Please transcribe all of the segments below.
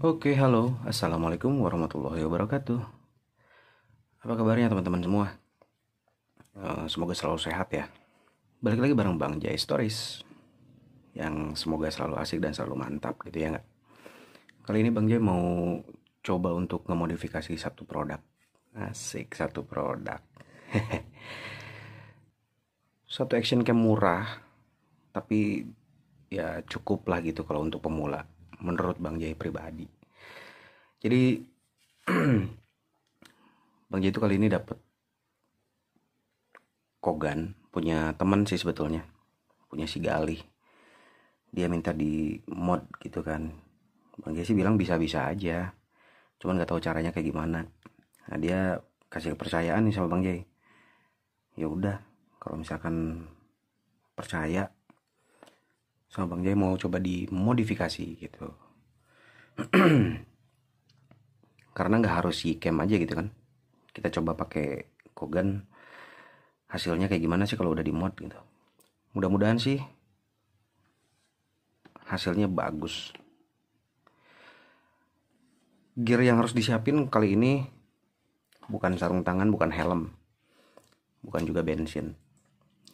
Oke, halo. Assalamualaikum warahmatullahi wabarakatuh. Apa kabarnya teman-teman semua? Eh, semoga selalu sehat ya. Balik lagi bareng Bang Jai Stories. Yang semoga selalu asik dan selalu mantap gitu ya nggak? Kali ini Bang Jai mau coba untuk memodifikasi satu produk. Asik, satu produk. satu action cam murah, tapi ya cukup lah gitu kalau untuk pemula menurut Bang Jai pribadi. Jadi Bang Jai itu kali ini dapat Kogan punya teman sih sebetulnya punya si Galih dia minta di mod gitu kan Bang Jai sih bilang bisa-bisa aja cuman gak tahu caranya kayak gimana nah, dia kasih kepercayaan nih sama Bang Jai ya udah kalau misalkan percaya sama Bang Jaya mau coba dimodifikasi gitu karena nggak harus si cam aja gitu kan kita coba pakai kogan hasilnya kayak gimana sih kalau udah dimod gitu mudah-mudahan sih hasilnya bagus gear yang harus disiapin kali ini bukan sarung tangan bukan helm bukan juga bensin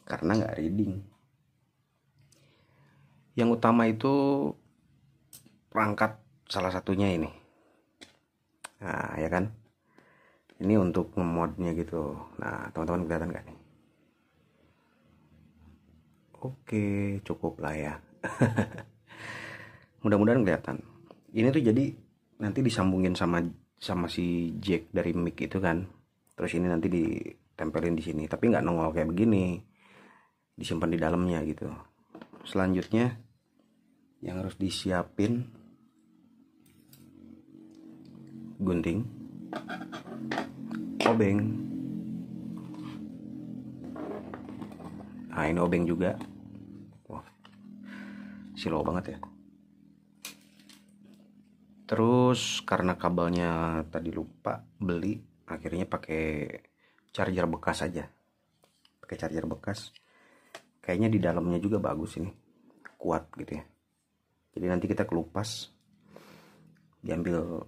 karena nggak reading yang utama itu perangkat salah satunya ini nah ya kan ini untuk ngemodnya gitu nah teman-teman kelihatan nggak nih oke cukup lah ya mudah-mudahan kelihatan ini tuh jadi nanti disambungin sama sama si jack dari mic itu kan terus ini nanti ditempelin di sini tapi nggak nongol kayak begini disimpan di dalamnya gitu selanjutnya yang harus disiapin gunting obeng nah ini obeng juga wah silau banget ya terus karena kabelnya tadi lupa beli akhirnya pakai charger bekas aja pakai charger bekas kayaknya di dalamnya juga bagus ini kuat gitu ya jadi nanti kita kelupas diambil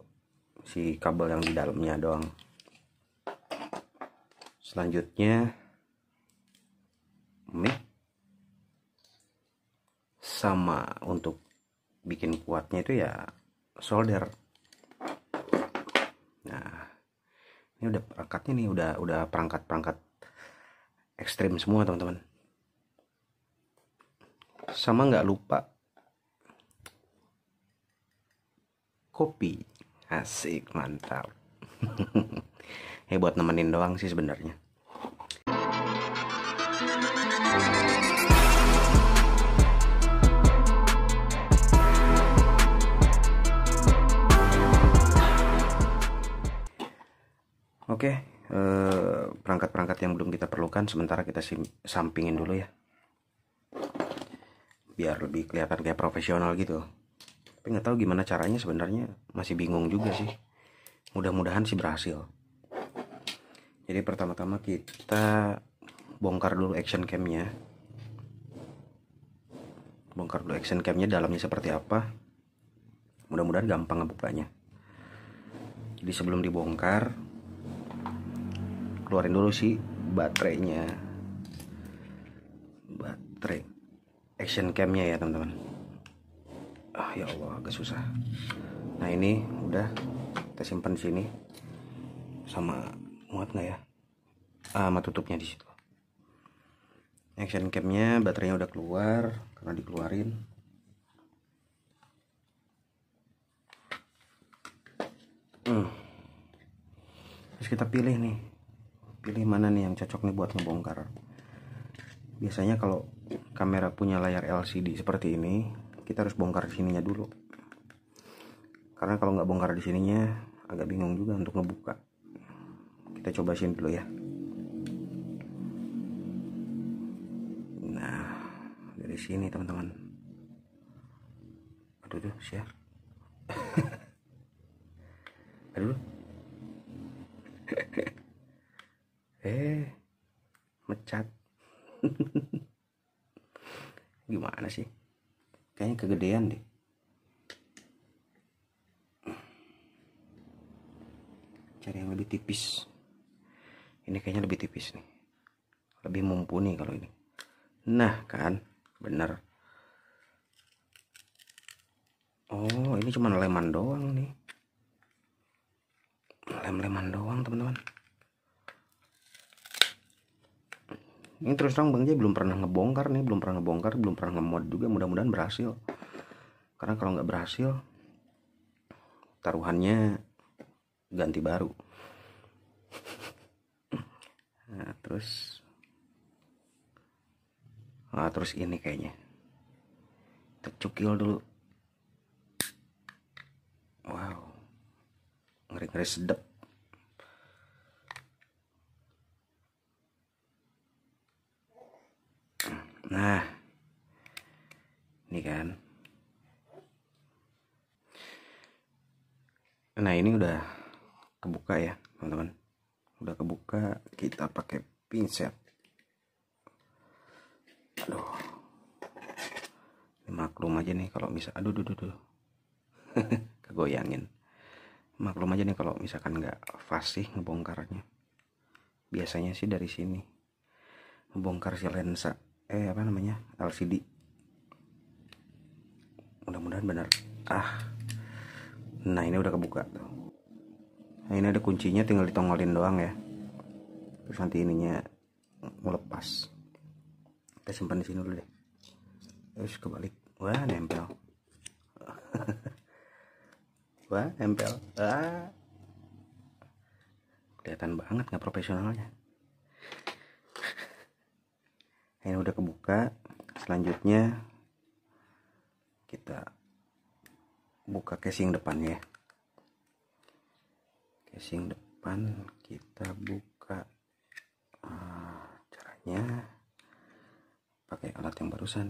si kabel yang di dalamnya doang selanjutnya mic sama untuk bikin kuatnya itu ya solder nah ini udah perangkatnya nih udah udah perangkat-perangkat ekstrim semua teman-teman sama nggak lupa kopi asik mantap hey, buat nemenin doang sih sebenarnya Oke, eh, perangkat-perangkat yang belum kita perlukan sementara kita sampingin dulu ya. Biar lebih kelihatan kayak profesional gitu tapi nggak tahu gimana caranya sebenarnya masih bingung juga sih mudah-mudahan sih berhasil jadi pertama-tama kita bongkar dulu action camnya bongkar dulu action camnya dalamnya seperti apa mudah-mudahan gampang ngebukanya jadi sebelum dibongkar keluarin dulu sih baterainya baterai action camnya ya teman-teman ah ya Allah agak susah nah ini udah kita simpan sini sama muat nggak ya ah, sama tutupnya di situ action camnya baterainya udah keluar karena dikeluarin hmm. terus kita pilih nih pilih mana nih yang cocok nih buat ngebongkar biasanya kalau kamera punya layar LCD seperti ini kita harus bongkar di sininya dulu karena kalau nggak bongkar di sininya agak bingung juga untuk ngebuka kita coba sini dulu ya nah dari sini teman-teman aduh tuh share kegedean deh cari yang lebih tipis ini kayaknya lebih tipis nih lebih mumpuni kalau ini nah kan bener oh ini cuma leman doang nih lem-leman doang teman-teman ini terus terang Bang Jai belum pernah ngebongkar nih belum pernah ngebongkar belum pernah ngemod juga mudah-mudahan berhasil karena kalau nggak berhasil taruhannya ganti baru nah, terus nah, terus ini kayaknya Tercukil dulu wow ngeri-ngeri sedap Nah, ini kan. Nah ini udah kebuka ya teman-teman. Udah kebuka, kita pakai pinset. Aduh. Ini maklum aja nih kalau bisa. Aduh, aduh, aduh. aduh. Kegoyangin. Maklum aja nih kalau misalkan nggak fasih ngebongkarnya. Biasanya sih dari sini. Ngebongkar si lensa eh apa namanya LCD mudah-mudahan benar ah nah ini udah kebuka nah, ini ada kuncinya tinggal ditongolin doang ya terus nanti ininya melepas kita simpan di sini dulu deh terus kebalik wah nempel wah nempel ah kelihatan banget nggak profesionalnya ini udah kebuka selanjutnya kita buka casing depan ya. casing depan kita buka ah, caranya pakai alat yang barusan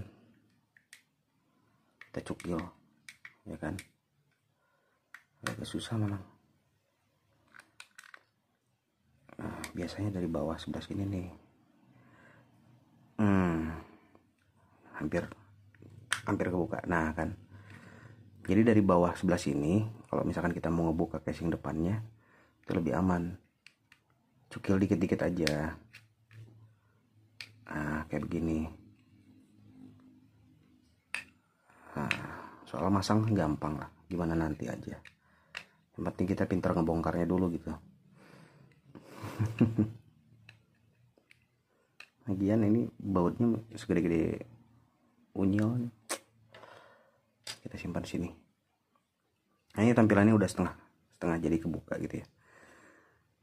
kita cukil ya kan agak susah memang nah biasanya dari bawah sebelah sini nih hmm, hampir hampir kebuka nah kan jadi dari bawah sebelah sini kalau misalkan kita mau ngebuka casing depannya itu lebih aman cukil dikit-dikit aja nah kayak begini nah, soal masang gampang lah gimana nanti aja yang penting kita pintar ngebongkarnya dulu gitu lagian ini bautnya segede-gede unyil kita simpan sini nah ini tampilannya udah setengah setengah jadi kebuka gitu ya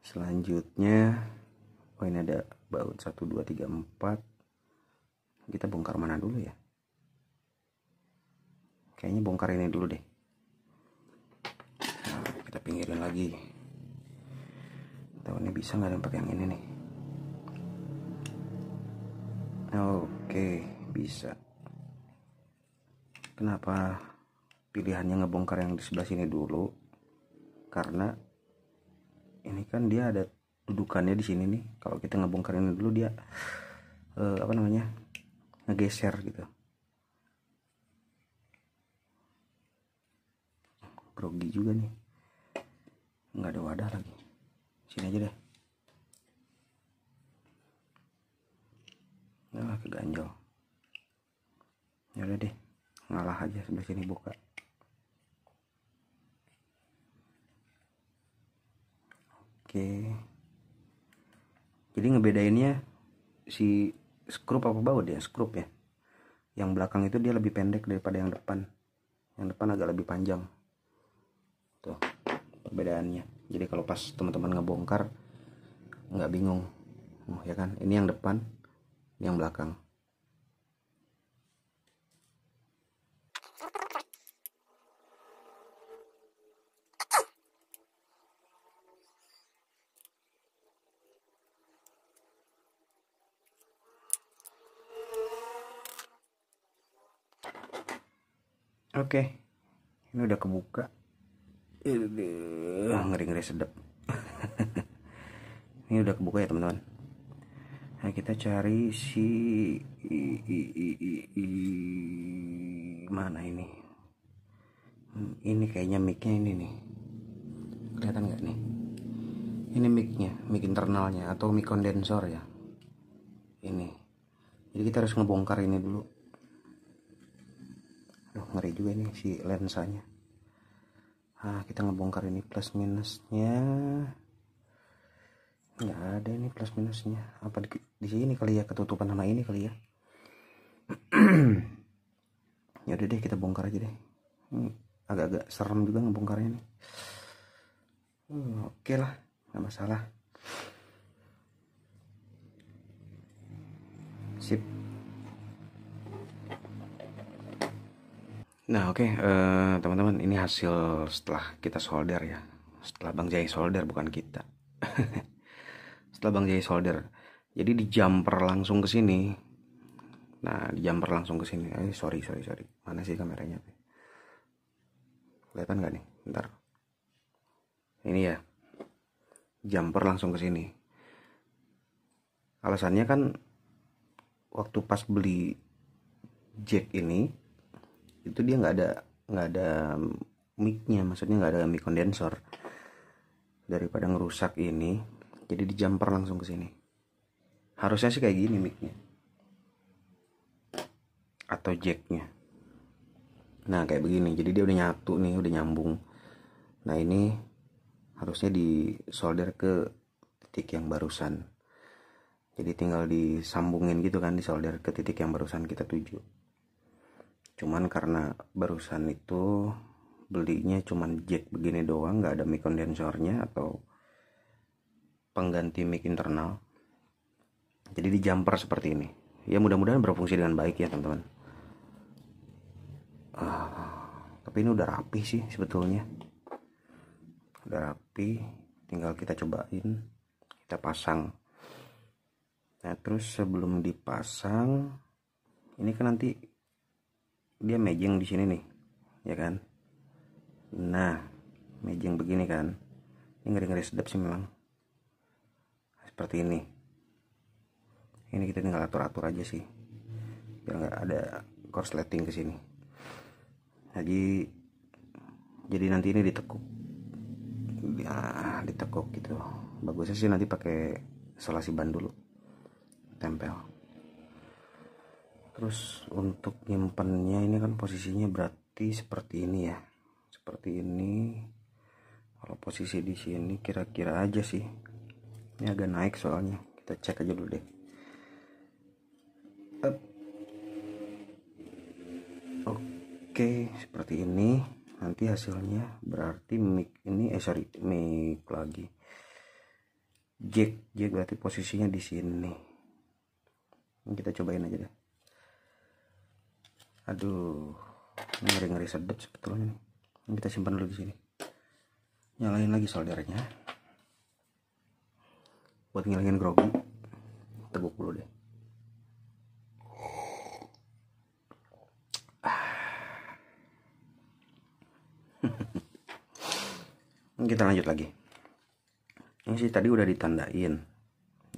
selanjutnya oh ini ada baut 1 2 3 4 kita bongkar mana dulu ya kayaknya bongkar ini dulu deh nah, kita pinggirin lagi tahunnya bisa nggak yang pakai yang ini nih Oke, bisa. Kenapa pilihannya ngebongkar yang di sebelah sini dulu? Karena ini kan dia ada dudukannya di sini nih. Kalau kita ngebongkar ini dulu dia eh, apa namanya? ngegeser gitu. Grogi juga nih. Nggak ada wadah lagi. Sini aja deh. nah keganjol ya udah deh ngalah aja sebelah sini buka oke jadi ngebedainnya si skrup apa baut ya skrup ya yang belakang itu dia lebih pendek daripada yang depan yang depan agak lebih panjang tuh perbedaannya jadi kalau pas teman-teman ngebongkar nggak bingung oh, ya kan ini yang depan yang belakang Oke, okay. ini udah kebuka. Ngeri-ngeri sedap. ini udah kebuka ya teman-teman nah kita cari si i, i, i, i, i, mana ini hmm, ini kayaknya micnya ini nih kelihatan nggak nih ini micnya mic internalnya atau mic kondensor ya ini jadi kita harus ngebongkar ini dulu Aduh, ngeri juga nih si lensanya ah kita ngebongkar ini plus minusnya nggak ada ini plus minusnya apa di, di sini kali ya ketutupan sama ini kali ya ya udah deh kita bongkar aja deh hmm, agak-agak serem juga ngebongkarnya nih hmm, oke okay lah nggak masalah sip nah oke okay, uh, eh, teman-teman ini hasil setelah kita solder ya setelah bang jai solder bukan kita setelah bang jai solder jadi di jumper langsung ke sini nah di jumper langsung ke sini eh sorry sorry sorry mana sih kameranya kelihatan nggak nih Bentar. ini ya jumper langsung ke sini alasannya kan waktu pas beli jack ini itu dia nggak ada nggak ada micnya maksudnya nggak ada mic kondensor daripada ngerusak ini jadi di jumper langsung ke sini harusnya sih kayak gini micnya atau jacknya nah kayak begini jadi dia udah nyatu nih udah nyambung nah ini harusnya di solder ke titik yang barusan jadi tinggal disambungin gitu kan di solder ke titik yang barusan kita tuju cuman karena barusan itu belinya cuman jack begini doang nggak ada mic kondensornya atau pengganti mic internal jadi di jumper seperti ini ya mudah-mudahan berfungsi dengan baik ya teman-teman uh, tapi ini udah rapi sih sebetulnya udah rapi tinggal kita cobain kita pasang nah terus sebelum dipasang ini kan nanti dia mejeng di sini nih ya kan nah mejeng begini kan ini ngeri-ngeri sedap sih memang seperti ini ini kita tinggal atur-atur aja sih biar nggak ada korsleting ke sini jadi jadi nanti ini ditekuk ya, ditekuk gitu bagusnya sih nanti pakai selasi ban dulu tempel terus untuk nyimpennya ini kan posisinya berarti seperti ini ya seperti ini kalau posisi di sini kira-kira aja sih ini agak naik soalnya kita cek aja dulu deh Oke, seperti ini nanti hasilnya berarti mic ini eh sorry mic lagi jack jack berarti posisinya di sini ini kita cobain aja deh aduh ini ngeri ngeri sedap sebetulnya nih ini kita simpan dulu di sini nyalain lagi soldernya buat ngilangin grogi tebuk dulu deh Hmm, kita lanjut lagi ini sih tadi udah ditandain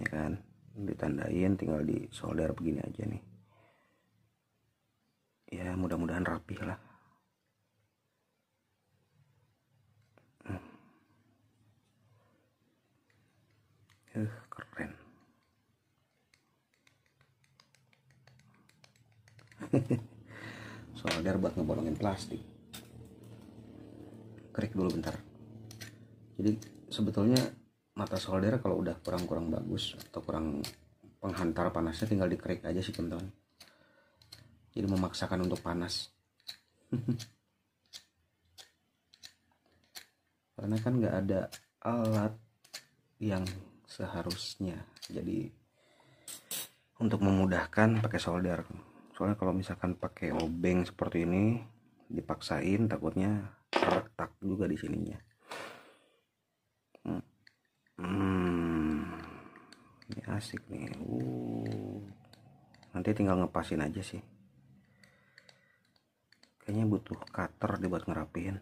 ya kan ditandain tinggal di solder begini aja nih ya mudah-mudahan rapih lah Uh, keren solder buat ngebolongin plastik krik dulu bentar jadi sebetulnya mata solder kalau udah kurang-kurang bagus atau kurang penghantar panasnya tinggal dikerik aja sih teman-teman jadi memaksakan untuk panas karena kan nggak ada alat yang seharusnya jadi untuk memudahkan pakai solder soalnya kalau misalkan pakai obeng seperti ini dipaksain takutnya retak juga di sininya asik nih uh nanti tinggal ngepasin aja sih kayaknya butuh cutter dibuat ngerapihin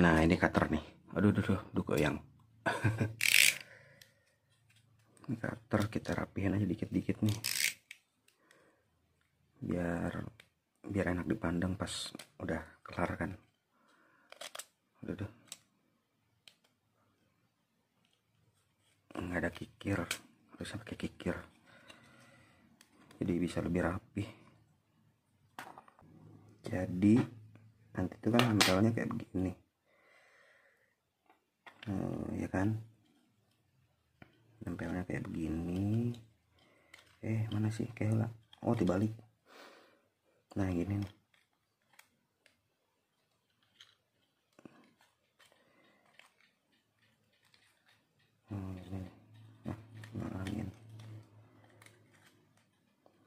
nah ini cutter nih aduh aduh aduh, aduh goyang ini cutter kita rapihin aja dikit-dikit nih biar biar enak dipandang pas udah kelar kan udah nggak ada kikir harusnya pakai kikir jadi bisa lebih rapi jadi nanti itu kan handalnya kayak begini eh, ya kan nempelnya kayak begini eh mana sih kayak oh dibalik nah gini nih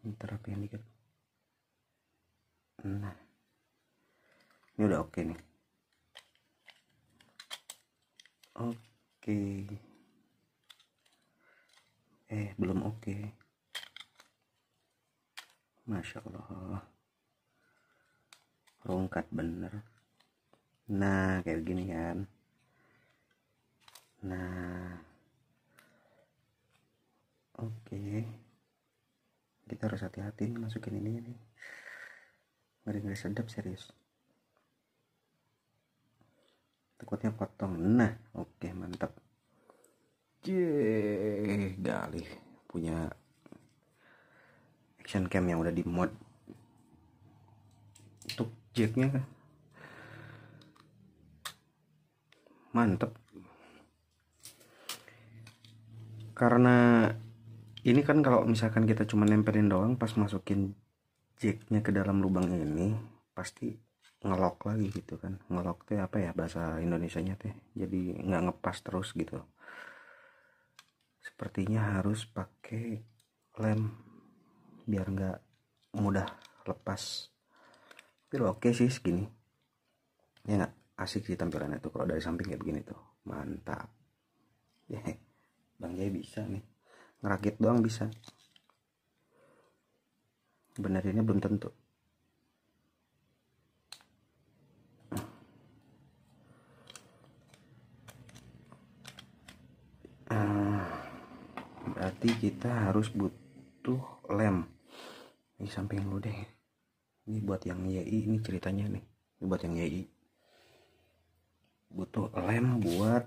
ntar yang dikit nah ini udah oke okay nih oke okay. eh belum oke okay. masya allah rongkat bener nah kayak gini kan nah oke okay kita harus hati-hati nih masukin ini nih ngeri-ngeri sedap serius takutnya potong nah oke okay, mantap jeh gali punya action cam yang udah di mod untuk jacknya kan mantap. karena ini kan kalau misalkan kita cuma nempelin doang pas masukin jacknya ke dalam lubang ini pasti ngelok lagi gitu kan ngelok tuh apa ya bahasa Indonesia nya teh jadi nggak ngepas terus gitu sepertinya harus pakai lem biar nggak mudah lepas tapi oke okay sih segini ya nggak asik sih tampilannya tuh kalau dari samping kayak begini tuh mantap Bang Jai bisa nih ngerakit doang bisa ini belum tentu ah, berarti kita harus butuh lem di samping lu deh ini buat yang YI ini ceritanya nih ini buat yang YI butuh lem buat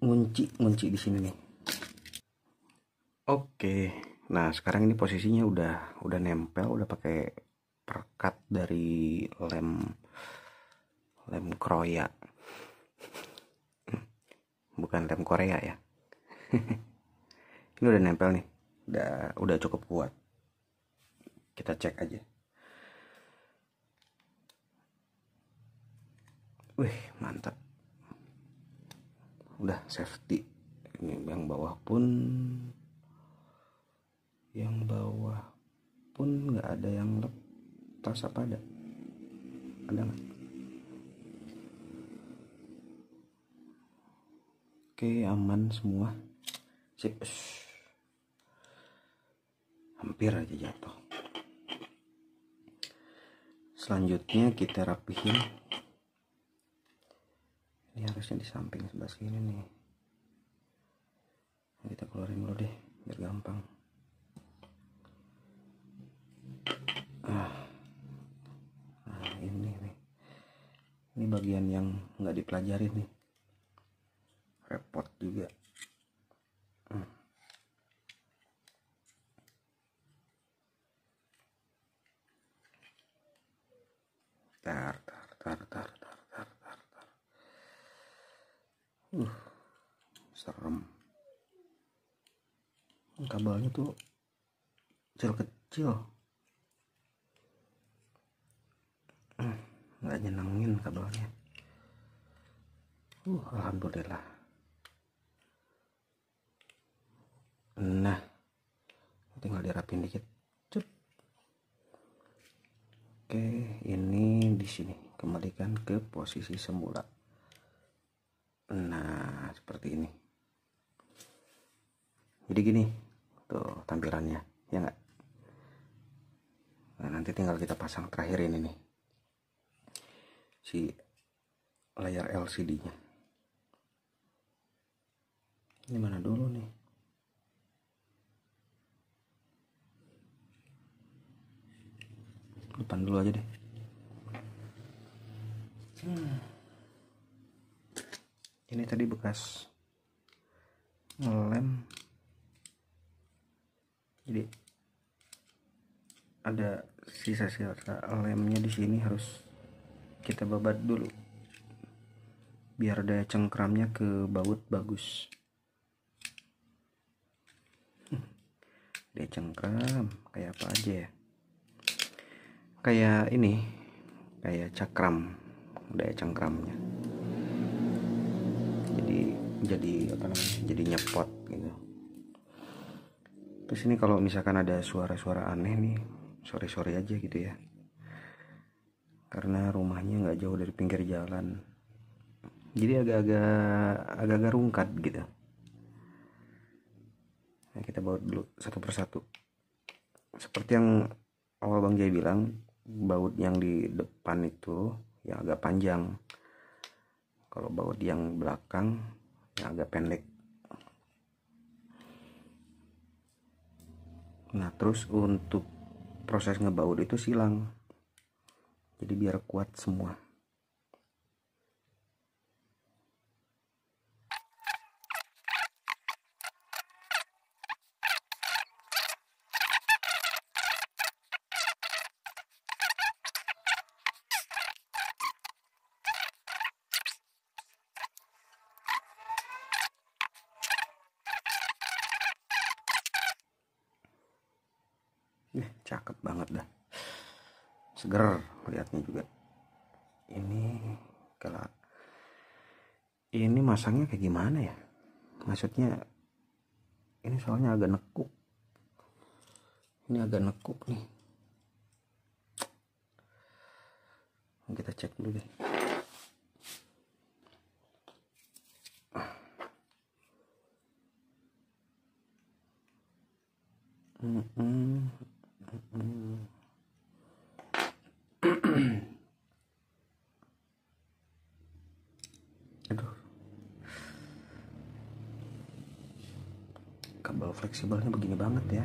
ngunci ngunci di sini nih Oke, nah sekarang ini posisinya udah udah nempel, udah pakai perkat dari lem lem kroya. Bukan lem Korea ya. ini udah nempel nih. Udah udah cukup kuat. Kita cek aja. Wih, mantap. Udah safety. Ini yang bawah pun yang bawah pun nggak ada yang lepas apa ada ada nggak oke aman semua sip hampir aja jatuh selanjutnya kita rapihin ini harusnya di samping sebelah sini nih kita keluarin dulu deh biar gampang ini bagian yang nggak dipelajari nih repot juga tar tar tar tar tar tar tar tar uh serem kabelnya tuh kecil kecil nggak nyenengin kabelnya. uh, alhamdulillah nah tinggal dirapin dikit Cep. oke ini di sini kembalikan ke posisi semula nah seperti ini jadi gini tuh tampilannya ya enggak nah, nanti tinggal kita pasang terakhir ini nih si layar LCD nya ini mana dulu nih depan dulu aja deh hmm. ini tadi bekas lem jadi ada sisa-sisa lemnya di sini harus kita babat dulu biar daya cengkramnya ke baut bagus daya cengkram kayak apa aja ya kayak ini kayak cakram daya cengkramnya jadi jadi apa namanya jadi nyepot gitu terus ini kalau misalkan ada suara-suara aneh nih sorry-sorry aja gitu ya karena rumahnya nggak jauh dari pinggir jalan jadi agak-agak agak-agak rungkat gitu nah, kita baut dulu satu persatu seperti yang awal Bang Jai bilang baut yang di depan itu yang agak panjang kalau baut yang belakang yang agak pendek nah terus untuk proses ngebaut itu silang jadi biar kuat semua Nih, cakep banget dah. Seger lihatnya juga ini kalau ini masangnya kayak gimana ya maksudnya ini soalnya agak nekuk ini agak nekuk nih kita cek dulu deh kabel fleksibelnya begini banget ya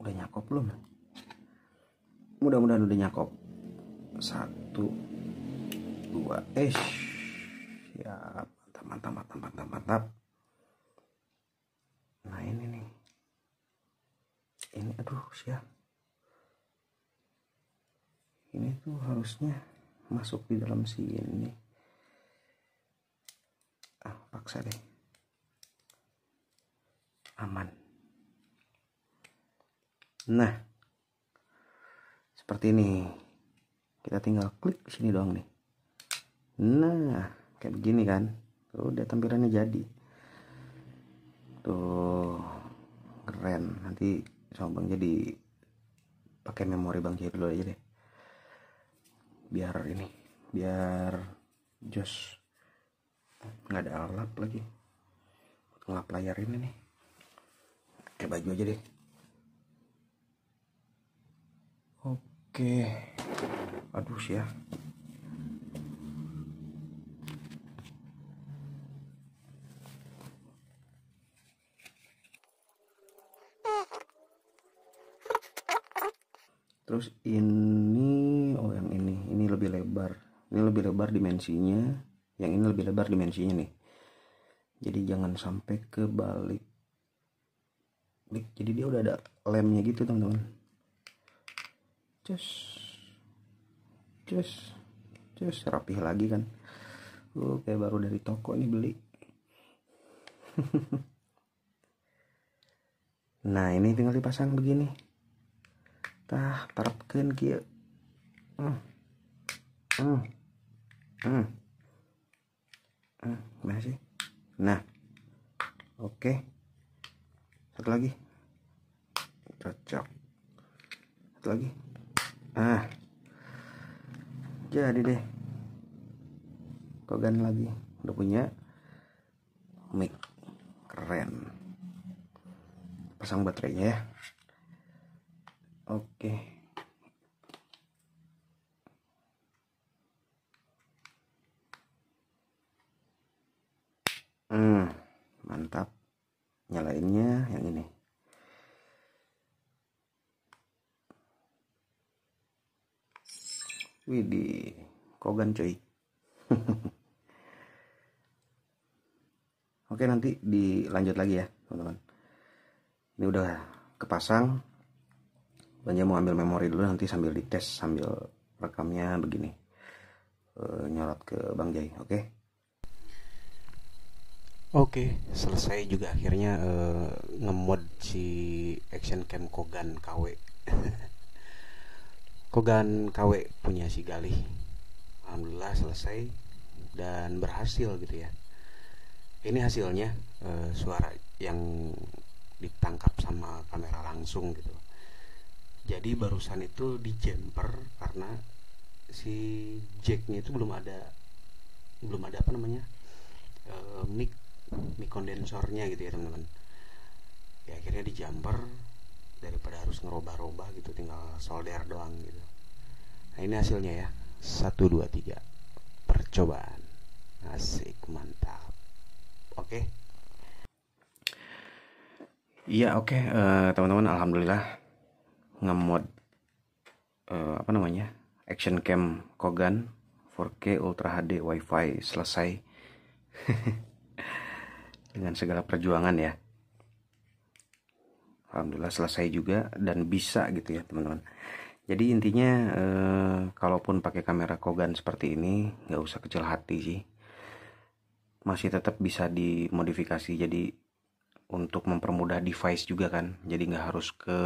udah nyakop belum mudah-mudahan udah nyakop satu dua eh ya mantap mantap mantap mantap mantap nah ini nih ini aduh siap ini tuh harusnya masuk di dalam sini ah, paksa deh aman nah seperti ini kita tinggal klik di sini doang nih nah kayak begini kan tuh udah tampilannya jadi tuh keren nanti sama bang jadi pakai memori bang jadi dulu aja deh biar ini biar jos nggak ada alat lagi ngelap layar ini nih pakai baju aja deh oke aduh sih ya terus ini oh yang ini ini lebih lebar ini lebih lebar dimensinya yang ini lebih lebar dimensinya nih jadi jangan sampai kebalik. balik jadi dia udah ada lemnya gitu teman-teman cus cus cus rapih lagi kan Oke baru dari toko ini beli nah ini tinggal dipasang begini tah tarapkan kia hmm. Hmm. Hmm. Nah, sih nah oke satu lagi cocok satu lagi ah jadi deh kogan lagi udah punya mic keren pasang baterainya ya oke okay. mantap nyalainnya yang ini widi kogan coy. Oke, nanti dilanjut lagi ya, teman-teman. Ini udah kepasang. Banyak mau ambil memori dulu nanti sambil dites, sambil rekamnya begini. E, ke Bang Jai, oke? Okay? Oke, okay, selesai juga akhirnya uh, ngemod si action cam Kogan KW. Kogan KW punya si Galih. Alhamdulillah selesai dan berhasil gitu ya. Ini hasilnya uh, suara yang ditangkap sama kamera langsung gitu. Jadi barusan itu di jumper karena si jacknya itu belum ada belum ada apa namanya uh, mic mie kondensornya gitu ya teman-teman ya akhirnya di jumper daripada harus ngeroba-roba gitu tinggal solder doang gitu nah ini hasilnya ya 1 2 3 percobaan asik mantap oke okay. Iya oke okay. uh, eh, teman-teman alhamdulillah ngemod uh, apa namanya action cam Kogan 4K Ultra HD WiFi selesai dengan segala perjuangan ya alhamdulillah selesai juga dan bisa gitu ya teman-teman jadi intinya eh, kalaupun pakai kamera kogan seperti ini nggak usah kecil hati sih masih tetap bisa dimodifikasi jadi untuk mempermudah device juga kan jadi nggak harus ke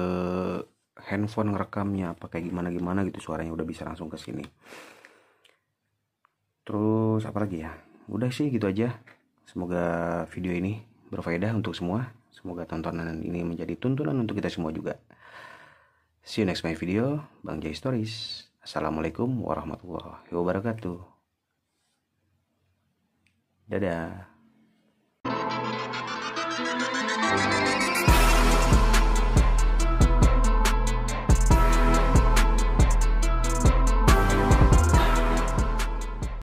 handphone ngerekamnya apa kayak gimana gimana gitu suaranya udah bisa langsung ke sini terus apa lagi ya udah sih gitu aja Semoga video ini berfaedah untuk semua. Semoga tontonan ini menjadi tuntunan untuk kita semua juga. See you next my video, Bang Jai Stories. Assalamualaikum warahmatullahi wabarakatuh. Dadah.